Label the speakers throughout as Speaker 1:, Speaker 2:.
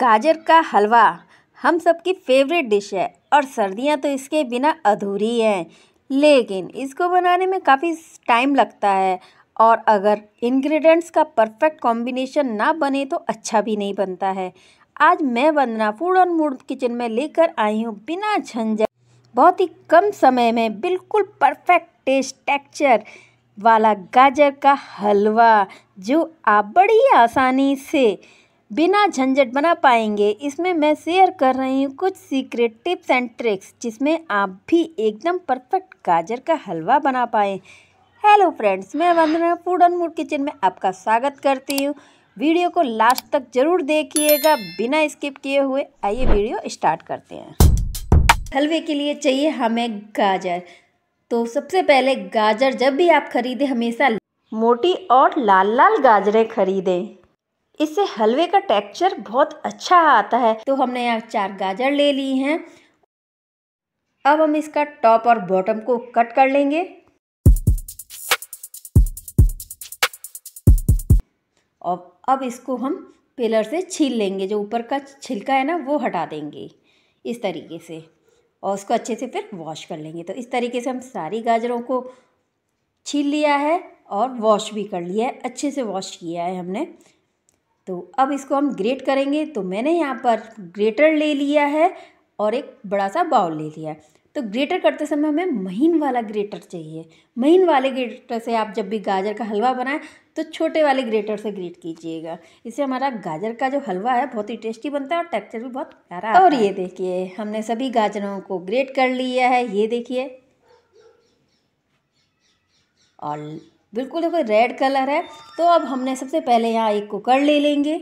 Speaker 1: गाजर का हलवा हम सबकी फेवरेट डिश है और सर्दियां तो इसके बिना अधूरी हैं लेकिन इसको बनाने में काफ़ी टाइम लगता है और अगर इंग्रेडिएंट्स का परफेक्ट कॉम्बिनेशन ना बने तो अच्छा भी नहीं बनता है आज मैं वंदना फूड और मूड किचन में लेकर आई हूँ बिना झंझट बहुत ही कम समय में बिल्कुल परफेक्ट टेस्ट टेक्चर वाला गाजर का हलवा जो आप बड़ी आसानी से बिना झंझट बना पाएंगे इसमें मैं शेयर कर रही हूँ कुछ सीक्रेट टिप्स एंड ट्रिक्स जिसमें आप भी एकदम परफेक्ट गाजर का हलवा बना पाएँ हेलो फ्रेंड्स मैं Vandana food and mood kitchen में आपका स्वागत करती हूँ वीडियो को लास्ट तक ज़रूर देखिएगा बिना स्किप किए हुए आइए वीडियो स्टार्ट करते हैं हलवे के लिए चाहिए हमें गाजर तो सबसे पहले गाजर जब भी आप खरीदें हमेशा मोटी और लाल लाल गाजरें खरीदें इससे हलवे का टेक्सचर बहुत अच्छा आता है तो हमने यहाँ चार गाजर ले ली हैं अब हम इसका टॉप और बॉटम को कट कर लेंगे और अब इसको हम पेलर से छील लेंगे जो ऊपर का छिलका है ना वो हटा देंगे इस तरीके से और उसको अच्छे से फिर वॉश कर लेंगे तो इस तरीके से हम सारी गाजरों को छील लिया है और वॉश भी कर लिया है अच्छे से वॉश किया है हमने तो अब इसको हम ग्रेट करेंगे तो मैंने यहाँ पर ग्रेटर ले लिया है और एक बड़ा सा बाउल ले लिया है तो ग्रेटर करते समय हमें महीन वाला ग्रेटर चाहिए महीन वाले ग्रेटर से आप जब भी गाजर का हलवा बनाएं तो छोटे वाले ग्रेटर से ग्रेट कीजिएगा इससे हमारा गाजर का जो हलवा है बहुत ही टेस्टी बनता है और टेक्सचर भी बहुत प्यारा और ये देखिए हमने सभी गाजरों को ग्रेट कर लिया है ये देखिए और बिल्कुल देखो रेड कलर है तो अब हमने सबसे पहले यहाँ एक कुकर ले लेंगे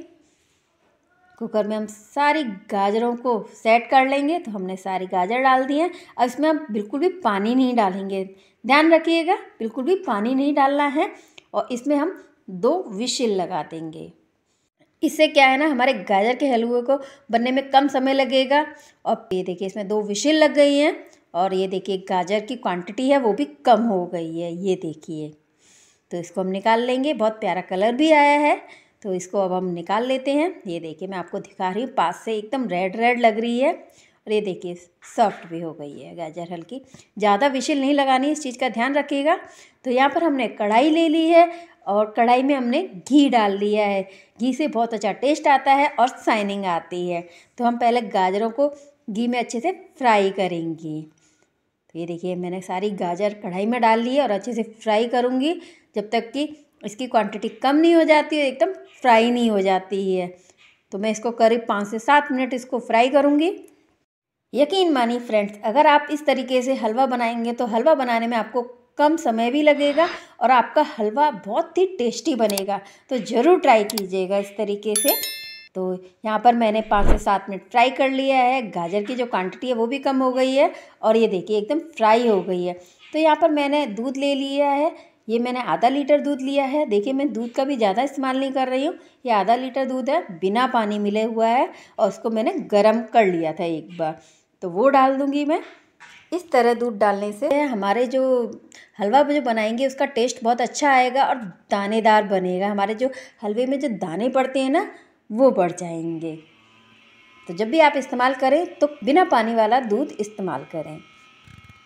Speaker 1: कुकर में हम सारी गाजरों को सेट कर लेंगे तो हमने सारी गाजर डाल दी हैं अब इसमें हम बिल्कुल भी पानी नहीं डालेंगे ध्यान रखिएगा बिल्कुल भी पानी नहीं डालना है और इसमें हम दो विशिल लगा देंगे इससे क्या है ना हमारे गाजर के हलवे को बनने में कम समय लगेगा और ये देखिए इसमें दो विशिल लग गई हैं और ये देखिए गाजर की क्वांटिटी है वो भी कम हो गई है ये देखिए तो इसको हम निकाल लेंगे बहुत प्यारा कलर भी आया है तो इसको अब हम निकाल लेते हैं ये देखिए मैं आपको दिखा रही हूँ पास से एकदम रेड रेड लग रही है और ये देखिए सॉफ्ट भी हो गई है गाजर हल्की ज़्यादा विशिल नहीं लगानी इस चीज़ का ध्यान रखिएगा तो यहाँ पर हमने कढ़ाई ले ली है और कढ़ाई में हमने घी डाल लिया है घी से बहुत अच्छा टेस्ट आता है और साइनिंग आती है तो हम पहले गाजरों को घी में अच्छे से फ्राई करेंगे ये देखिए मैंने सारी गाजर कढ़ाई में डाल ली है और अच्छे से फ्राई करूँगी जब तक कि इसकी क्वांटिटी कम नहीं हो जाती है एकदम फ्राई नहीं हो जाती है तो मैं इसको करीब पाँच से सात मिनट इसको फ्राई करूँगी यकीन मानी फ्रेंड्स अगर आप इस तरीके से हलवा बनाएंगे तो हलवा बनाने में आपको कम समय भी लगेगा और आपका हलवा बहुत ही टेस्टी बनेगा तो ज़रूर ट्राई कीजिएगा इस तरीके से तो यहाँ पर मैंने पाँच से सात मिनट फ्राई कर लिया है गाजर की जो क्वांटिटी है वो भी कम हो गई है और ये देखिए एकदम फ्राई हो गई है तो यहाँ पर मैंने दूध ले लिया है ये मैंने आधा लीटर दूध लिया है देखिए मैं दूध का भी ज़्यादा इस्तेमाल नहीं कर रही हूँ ये आधा लीटर दूध है बिना पानी मिले हुआ है और उसको मैंने गर्म कर लिया था एक बार तो वो डाल दूँगी मैं इस तरह दूध डालने से हमारे जो हलवा जो बनाएंगे उसका टेस्ट बहुत अच्छा आएगा और दानेदार बनेगा हमारे जो हलवे में जो दाने पड़ते हैं ना वो बढ़ जाएंगे तो जब भी आप इस्तेमाल करें तो बिना पानी वाला दूध इस्तेमाल करें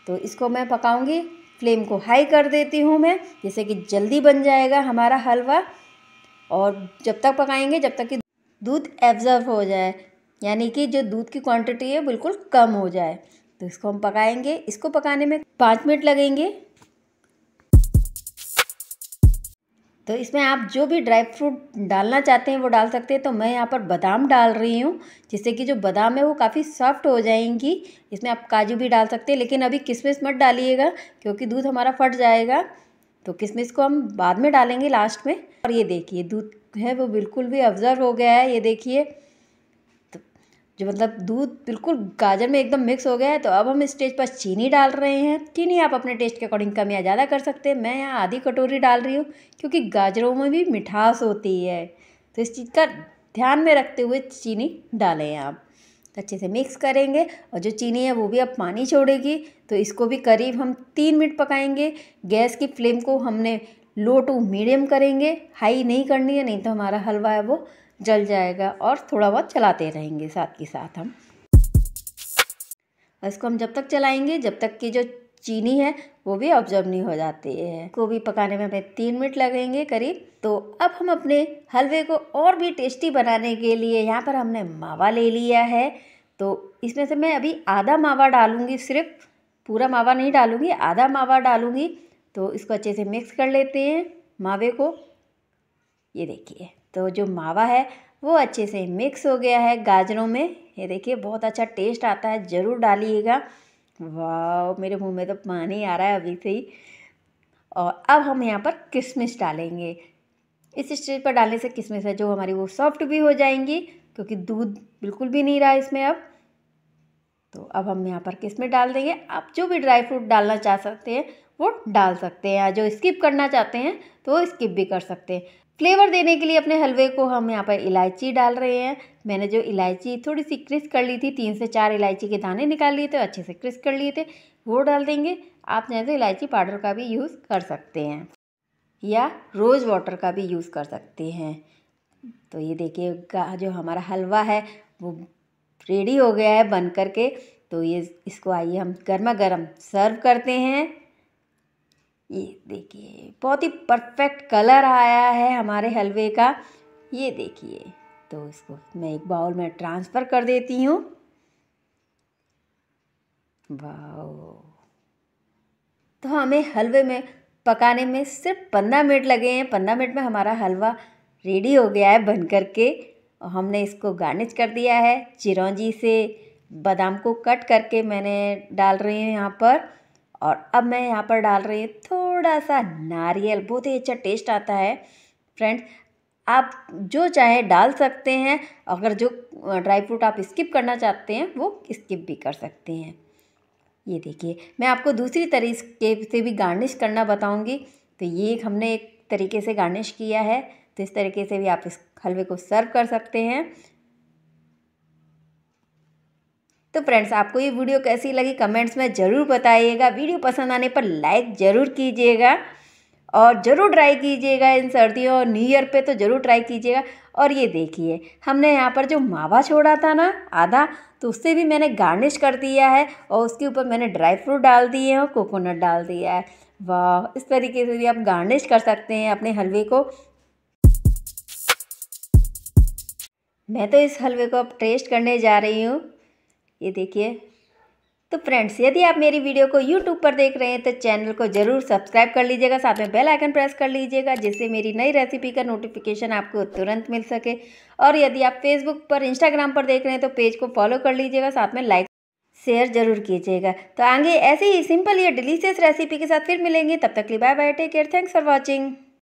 Speaker 1: तो इसको मैं पकाऊंगी फ्लेम को हाई कर देती हूँ मैं जैसे कि जल्दी बन जाएगा हमारा हलवा और जब तक पकाएंगे जब तक कि दूध एब्ज़र्व हो जाए यानी कि जो दूध की क्वांटिटी है बिल्कुल कम हो जाए तो इसको हम पकाएंगे इसको पकाने में पाँच मिनट लगेंगे तो इसमें आप जो भी ड्राई फ्रूट डालना चाहते हैं वो डाल सकते हैं तो मैं यहाँ पर बादाम डाल रही हूँ जिससे कि जो बादाम है वो काफ़ी सॉफ्ट हो जाएंगी इसमें आप काजू भी डाल सकते हैं लेकिन अभी किशमिश मत डालिएगा क्योंकि दूध हमारा फट जाएगा तो किशमिश को हम बाद में डालेंगे लास्ट में और ये देखिए दूध है वो बिल्कुल भी ऑब्जर्व हो गया है ये देखिए जो मतलब दूध बिल्कुल गाजर में एकदम मिक्स हो गया है तो अब हम इस स्टेज पर चीनी डाल रहे हैं चीनी आप अपने टेस्ट के अकॉर्डिंग कम या ज़्यादा कर सकते हैं मैं यहाँ आधी कटोरी डाल रही हूँ क्योंकि गाजरों में भी मिठास होती है तो इस चीज़ का ध्यान में रखते हुए चीनी डालें आप अच्छे से मिक्स करेंगे और जो चीनी है वो भी अब पानी छोड़ेगी तो इसको भी करीब हम तीन मिनट पकाएंगे गैस की फ्लेम को हमने लो टू मीडियम करेंगे हाई नहीं करनी है नहीं तो हमारा हलवा है वो जल जाएगा और थोड़ा बहुत चलाते रहेंगे साथ के साथ हम इसको हम जब तक चलाएंगे जब तक कि जो चीनी है वो भी ऑब्जर्व नहीं हो जाती है को भी पकाने में हमें तीन मिनट लगेंगे करीब तो अब हम अपने हलवे को और भी टेस्टी बनाने के लिए यहाँ पर हमने मावा ले लिया है तो इसमें से मैं अभी आधा मावा डालूँगी सिर्फ पूरा मावा नहीं डालूँगी आधा मावा डालूँगी तो इसको अच्छे से मिक्स कर लेते हैं मावे को ये देखिए तो जो मावा है वो अच्छे से मिक्स हो गया है गाजरों में ये देखिए बहुत अच्छा टेस्ट आता है ज़रूर डालिएगा वाह मेरे मुंह में तो पानी आ रहा है अभी से ही और अब हम यहाँ पर किशमिश डालेंगे इस स्टेज पर डालने से किशमिश है जो हमारी वो सॉफ्ट भी हो जाएंगी क्योंकि दूध बिल्कुल भी नहीं रहा इसमें अब तो अब हम यहाँ पर किशमिश डाल देंगे आप जो भी ड्राई फ्रूट डालना चाह सकते हैं वो डाल सकते हैं या जो स्किप करना चाहते हैं तो वो स्किप भी कर सकते हैं फ्लेवर देने के लिए अपने हलवे को हम यहाँ पर इलायची डाल रहे हैं मैंने जो इलायची थोड़ी सी क्रिस कर ली थी तीन से चार इलायची के दाने निकाल लिए थे अच्छे से क्रिस कर लिए थे वो डाल देंगे आप चाहें तो इलायची पाउडर का भी यूज़ कर सकते हैं या रोज़ वाटर का भी यूज़ कर सकते हैं तो ये देखिए जो हमारा हलवा है वो रेडी हो गया है बन करके तो ये इसको आइए हम गर्मा गर्म सर्व करते हैं ये देखिए बहुत ही परफेक्ट कलर आया है हमारे हलवे का ये देखिए तो इसको मैं एक बाउल में ट्रांसफ़र कर देती हूँ वाओ तो हमें हलवे में पकाने में सिर्फ पंद्रह मिनट लगे हैं पंद्रह मिनट में हमारा हलवा रेडी हो गया है बन करके और हमने इसको गार्निश कर दिया है चिरौंजी से बादाम को कट करके मैंने डाल रही हूँ यहाँ पर और अब मैं यहाँ पर डाल रही हूँ थोड़ा सा नारियल बहुत ही अच्छा टेस्ट आता है फ्रेंड्स आप जो चाहे डाल सकते हैं अगर जो ड्राई फ्रूट आप स्किप करना चाहते हैं वो स्किप भी कर सकते हैं ये देखिए मैं आपको दूसरी तरीके से भी गार्निश करना बताऊंगी तो ये हमने एक तरीके से गार्निश किया है तो इस तरीके से भी आप इस हलवे को सर्व कर सकते हैं तो फ्रेंड्स आपको ये वीडियो कैसी लगी कमेंट्स में ज़रूर बताइएगा वीडियो पसंद आने पर लाइक ज़रूर कीजिएगा और ज़रूर ट्राई कीजिएगा इन सर्दियों और न्यू ईयर पे तो ज़रूर ट्राई कीजिएगा और ये देखिए हमने यहाँ पर जो मावा छोड़ा था ना आधा तो उससे भी मैंने गार्निश कर दिया है और उसके ऊपर मैंने ड्राई फ्रूट डाल दिए हैं और कोकोनट डाल दिया है वाह इस तरीके से भी आप गार्निश कर सकते हैं अपने हलवे को मैं तो इस हलवे को अब टेस्ट करने जा रही हूँ ये देखिए तो फ्रेंड्स यदि आप मेरी वीडियो को यूट्यूब पर देख रहे हैं तो चैनल को जरूर सब्सक्राइब कर लीजिएगा साथ में बेल आइकन प्रेस कर लीजिएगा जिससे मेरी नई रेसिपी का नोटिफिकेशन आपको तुरंत मिल सके और यदि आप फेसबुक पर इंस्टाग्राम पर देख रहे हैं तो पेज को फॉलो कर लीजिएगा साथ में लाइक शेयर जरूर कीजिएगा तो आगे ऐसे ही सिंपल या डिलीशियस रेसिपी के साथ फिर मिलेंगे तब तक लिए bye bye take care thanks for watching